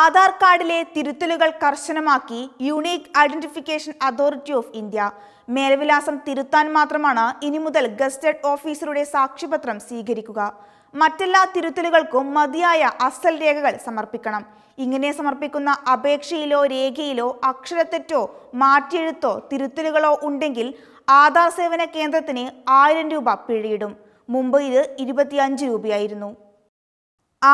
ആധാർ കാർഡിലെ തിരുത്തലുകൾ കർശനമാക്കി unique identification authority of India മേൽവിലാസം തിരുത്താൻ മാത്രമാണ് ഇനി മുതൽ ഗസ്റ്റഡ് ഓഫീസറുടെ സാക്ഷ്യപത്രം സ്വീകരിക്കുക മറ്റെല്ലാ തിരുത്തലുകൾക്കും മതിയായ അസൽ രേഖകൾ സമർപ്പിക്കണം ഇങ്ങനെ സമർപ്പിക്കുന്ന അപേക്ഷയിലോ രേഖയിലോ അക്ഷരത്തെറ്റോ മാറ്റിയെഴുത്തോ തിരുത്തലുകളോ ഉണ്ടെങ്കിൽ ആധാർ സേവന കേന്ദ്രത്തിന് ആയിരം രൂപ പിഴയിടും മുമ്പ് ഇത് ഇരുപത്തിയഞ്ച് രൂപയായിരുന്നു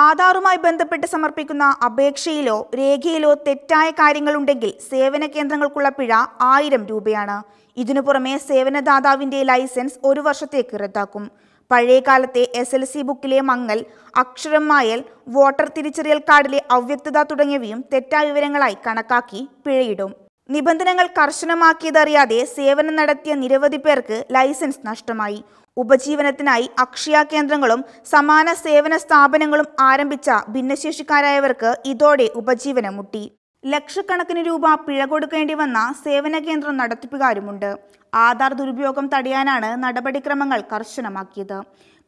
ആധാറുമായി ബന്ധപ്പെട്ട് സമർപ്പിക്കുന്ന അപേക്ഷയിലോ രേഖയിലോ തെറ്റായ കാര്യങ്ങളുണ്ടെങ്കിൽ സേവന കേന്ദ്രങ്ങൾക്കുള്ള പിഴ ആയിരം രൂപയാണ് ഇതിനു പുറമെ സേവനദാതാവിന്റെ ലൈസൻസ് ഒരു വർഷത്തേക്ക് റദ്ദാക്കും കാലത്തെ എസ് എൽ സി ബുക്കിലെ മങ്ങൽ അക്ഷരം മായൽ വോട്ടർ തിരിച്ചറിയൽ കാർഡിലെ അവ്യക്തത തുടങ്ങിയവയും തെറ്റായ വിവരങ്ങളായി കണക്കാക്കി പിഴയിടും നിബന്ധനകൾ കർശനമാക്കിയതറിയാതെ സേവനം നടത്തിയ നിരവധി പേർക്ക് ലൈസൻസ് നഷ്ടമായി ഉപജീവനത്തിനായി അക്ഷയ കേന്ദ്രങ്ങളും സമാന സേവന സ്ഥാപനങ്ങളും ആരംഭിച്ച ഭിന്നശേഷിക്കാരായവർക്ക് ഇതോടെ ഉപജീവനം മുട്ടി ലക്ഷക്കണക്കിന് രൂപ പിഴ കൊടുക്കേണ്ടി വന്ന സേവന കേന്ദ്രം നടത്തിപ്പുകാരുമുണ്ട് ആധാർ ദുരുപയോഗം തടയാനാണ് നടപടിക്രമങ്ങൾ കർശനമാക്കിയത്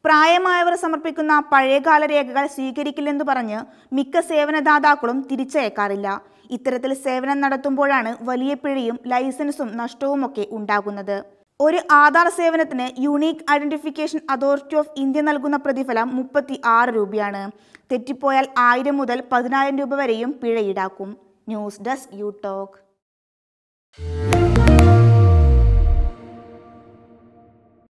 പ്രായമായവർ സമർപ്പിക്കുന്ന പഴയകാല രേഖകൾ സ്വീകരിക്കില്ലെന്ന് പറഞ്ഞ് മിക്ക സേവനദാതാക്കളും തിരിച്ചയക്കാറില്ല ഇത്തരത്തിൽ സേവനം നടത്തുമ്പോഴാണ് വലിയ പിഴയും ലൈസൻസും നഷ്ടവുമൊക്കെ ഉണ്ടാകുന്നത് ഒരു ആധാർ സേവനത്തിന് unique identification authority of India നൽകുന്ന പ്രതിഫലം മുപ്പത്തി ആറ് രൂപയാണ് തെറ്റിപ്പോയാൽ ആയിരം മുതൽ പതിനായിരം രൂപ വരെയും പിഴ ഈടാക്കും ന്യൂസ് ഡെസ്ക് യു ടോക്ക്